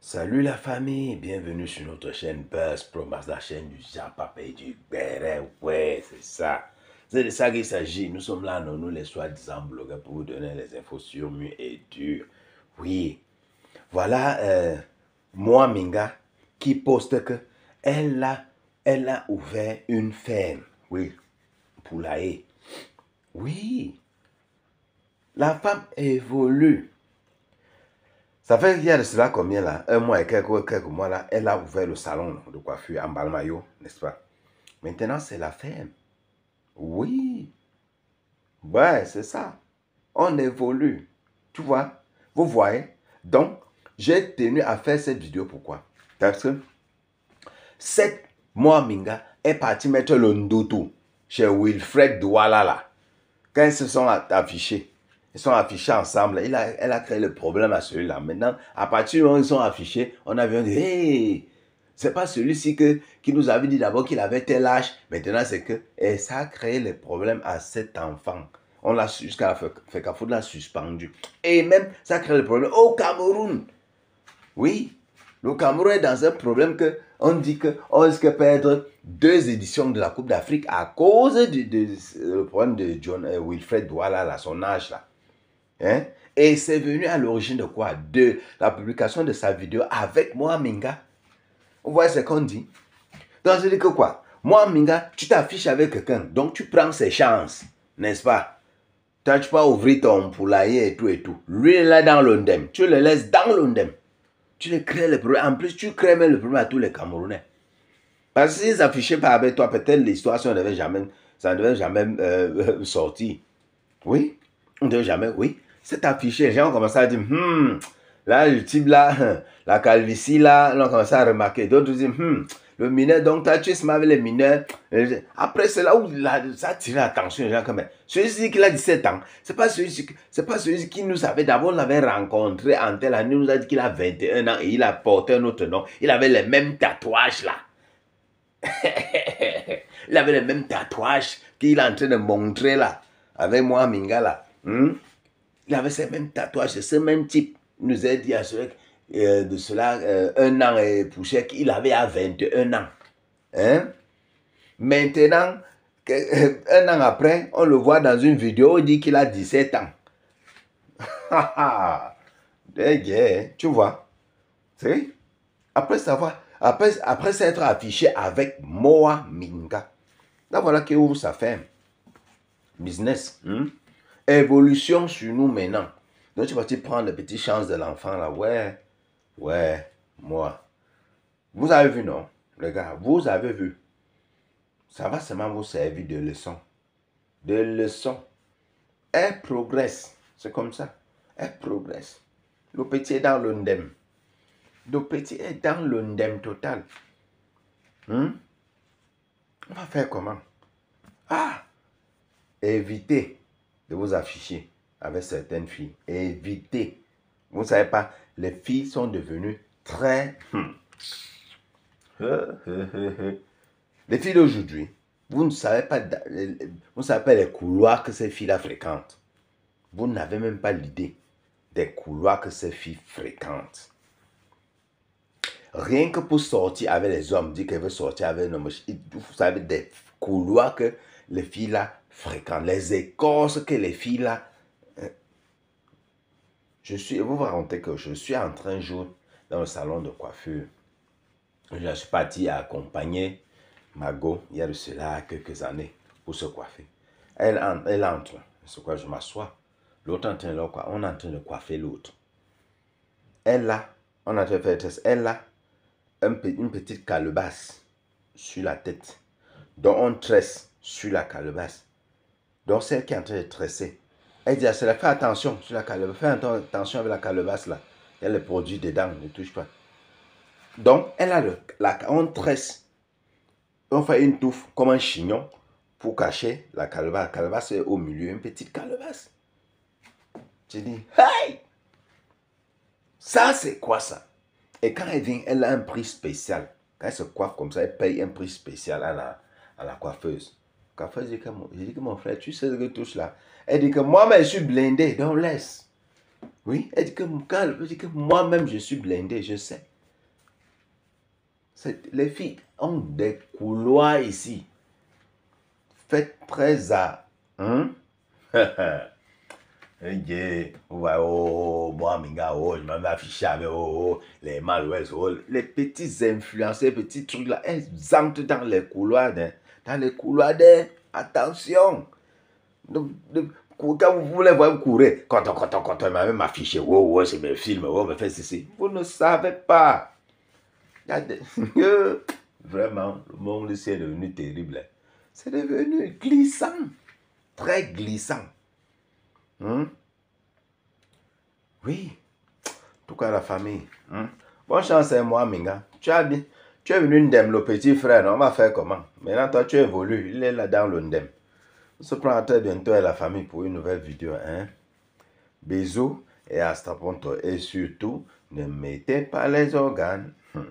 Salut la famille, bienvenue sur notre chaîne Buzz Promise, la chaîne du jean et du Béret. Ouais, c'est ça. C'est de ça qu'il s'agit. Nous sommes là, nous, nous les soi-disant blogueurs, pour vous donner les infos sur mieux et dur. Oui. Voilà, euh, moi, Minga, qui poste que elle a, elle a ouvert une ferme. Oui, pour la Oui. La femme évolue. Ça fait, il y a de cela combien là Un mois et quelques, mois là, elle a ouvert le salon de coiffure en Balmayo, n'est-ce pas Maintenant, c'est la ferme. Oui. Ouais, c'est ça. On évolue. Tu vois Vous voyez Donc, j'ai tenu à faire cette vidéo. Pourquoi Parce que cette moi, est partie mettre le Ndoto chez Wilfred Douala Quand ils se sont affichés, ils sont affichés ensemble. Il elle a créé le problème à celui-là. Maintenant, à partir du moment où ils sont affichés, on avait dit, hey, c'est pas celui-ci qui nous avait dit d'abord qu'il avait tel âge. Maintenant, c'est que, et eh, ça a créé le problème à cet enfant. On l'a jusqu'à la FECAFO, l'a suspendu. Et même, ça a créé le problème au Cameroun. Oui, le Cameroun est dans un problème que on dit qu'on risque de perdre deux éditions de la Coupe d'Afrique à cause du, problème de John euh, Wilfred Douala, son âge là. Hein? Et c'est venu à l'origine de quoi De la publication de sa vidéo avec Minga Vous voyez ce qu'on dit Donc, je dis que quoi Minga, tu t'affiches avec quelqu'un, donc tu prends ses chances, n'est-ce pas Tu n'as pas ouvrir ton poulailler et tout et tout. Lui, il est là dans l'Ondem Tu le laisses dans l'Ondem Tu le crées le problème. En plus, tu crées même le problème à tous les Camerounais. Parce que s'ils n'affichaient pas avec toi, peut-être l'histoire, ça ne devait jamais, ça devait jamais euh, sortir. Oui On ne devait jamais, oui c'est affiché. les gens ont commencé à dire, hmm, là, le type là, la calvitie là, on commencé à remarquer. D'autres disent, hmm, le mineur, donc tu as tué avec les mineurs. Après, c'est là où ça a tiré l'attention les gens quand même. Celui-ci qui a 17 ans, c'est pas celui-ci, c'est pas celui qui nous avait, d'abord on l'avait rencontré en telle année, il nous a dit qu'il a 21 ans et il a porté un autre nom. Il avait les mêmes tatouages là. il avait les mêmes tatouages qu'il est en train de montrer là, avec moi, Mingala. Hmm? Il avait ces mêmes tatouages, ce même type. nous a dit à ce euh, de cela euh, un an et pour chaque, il avait à 21 ans. Hein? Maintenant, euh, un an après, on le voit dans une vidéo, il dit qu'il a 17 ans. Hein, tu vois. C'est après savoir, après, après s'être affiché avec Moa Minga. Là voilà que ça fait ferme. Hein. Business. Hein évolution sur nous maintenant. Donc tu vas te prendre les petites chances de l'enfant là. Ouais, ouais, moi. Vous avez vu, non Les gars, vous avez vu. Ça va seulement vous servir de leçon. De leçon. Elle progresse. C'est comme ça. Elle progresse. Le petit est dans l'ondem. Le petit est dans l'ondem total. Hmm? On va faire comment Ah Éviter de vous afficher avec certaines filles. Et évitez. Vous ne savez pas, les filles sont devenues très... les filles d'aujourd'hui, vous ne savez pas, vous savez les couloirs que ces filles-là fréquentent. Vous n'avez même pas l'idée des couloirs que ces filles fréquentent. Rien que pour sortir avec les hommes, dire qu'elles veulent sortir avec un homme, vous savez des couloirs que les filles-là fréquent. Les écorces que les filles là. Hein. Je suis, vous vous racontez que je suis entré un jour dans le salon de coiffure. Je suis parti accompagner Mago, il y a de cela quelques années, pour se coiffer. Elle, elle entre, c'est quoi, je m'assois. L'autre en train de on est en train de coiffer l'autre. Elle là, on a fait le test, elle là, une petite calebasse sur la tête, dont on tresse sur la calebasse. Donc, celle qui est en train de tresser, elle dit à cela, fais attention sur la calebasse, fais attention avec la calebasse là. Il y a le produit dedans, ne touche pas. Donc, elle a la, on tresse, on fait une touffe comme un chignon pour cacher la calebasse. La calebasse est au milieu, une petite calebasse. Tu dis, hey! Ça, c'est quoi ça? Et quand elle vient, elle a un prix spécial. Quand elle se coiffe comme ça, elle paye un prix spécial à la, à la coiffeuse j'ai dit que mon, dit que mon frère, tu sais ce que touches là. Elle dit que moi-même, je suis blindé, donc laisse. Oui, elle dit que, moi-même, je suis blindé, je sais. Les filles ont des couloirs ici. Faites très à. Hein? Eh, oh, oh, minga, oh, je m'en afficher avec oh, les petits oh, les petits influenceurs, petits trucs là, elles entrent dans les couloirs. Hein? dans les couloirs d'air. Attention. quand vous voulez voir, vous courez. Quand on, quand quand il m'a même affiché, oh, oh, c'est mes films, oh, me fait ceci. Vous ne savez pas. Vraiment, le monde ici est devenu terrible. C'est devenu glissant. Très glissant. Hein? Oui. En tout cas, la famille. Hein? Bonne chance, à moi, Minga. Tu as bien. Tu es venu ndem, le petit frère, on va faire comment Maintenant, toi, tu évolues. Il est là dans le ndem. On se prend à très bientôt et la famille pour une nouvelle vidéo. Hein? Bisous et hasta pronto. Et surtout, ne mettez pas les organes. Hum.